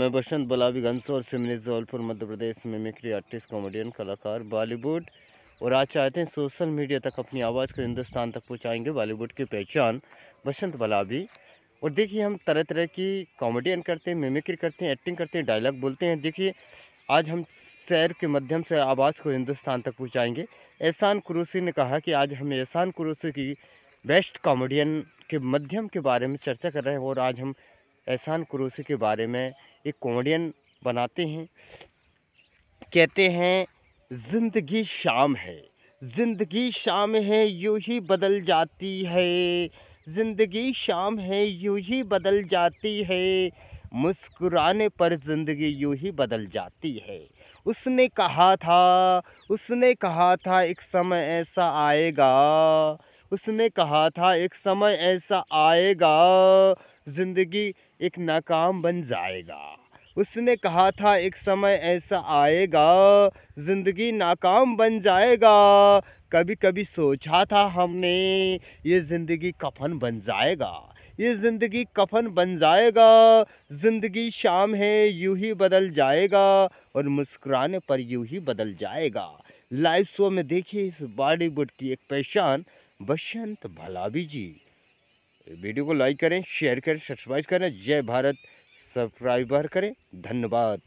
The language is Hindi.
मैं बसंत बलावी गंसौर से मिले जौलपुर मध्य प्रदेश में मिक्री आर्टिस्ट कॉमेडियन कलाकार बॉलीवुड और आज चाहते हैं सोशल मीडिया तक अपनी आवाज़ को हिंदुस्तान तक पहुंचाएंगे बॉलीवुड की पहचान बसंत बलाबी और देखिए हम तरह तरह की कॉमेडियन करते हैं मिमिक्री करते हैं एक्टिंग करते हैं डायलॉग बोलते हैं देखिए आज हम सैर के माध्यम से आवाज़ को हिंदुस्तान तक पहुंचाएंगे एहसान कुरूसी ने कहा कि आज हम एहसान कुरूसी की बेस्ट कॉमेडियन के माध्यम के बारे में चर्चा कर रहे हैं और आज हम एहसान कुरूसी के बारे में एक कॉमेडियन बनाते हैं कहते हैं ज़िंदगी शाम है ज़िंदगी शाम है यू ही बदल जाती है ज़िंदगी शाम है यू ही बदल जाती है मुस्कुराने पर ज़िंदगी यूँ ही बदल जाती है उसने कहा था उसने कहा था एक समय ऐसा आएगा उसने कहा था एक समय ऐसा आएगा ज़िंदगी एक नाकाम बन जाएगा उसने कहा था एक समय ऐसा आएगा ज़िंदगी नाकाम बन जाएगा कभी कभी सोचा था हमने ये ज़िंदगी कफन बन जाएगा ये ज़िंदगी कफन बन जाएगा ज़िंदगी शाम है यूँ ही बदल जाएगा और मुस्कुराने पर यूँ ही बदल जाएगा लाइव शो में देखिए इस बॉलीवुड की एक पहचान बसंत भलावी जी वीडियो को लाइक करें शेयर करें सब्सक्राइब करें जय भारत सब्सक्राइबर करें धन्यवाद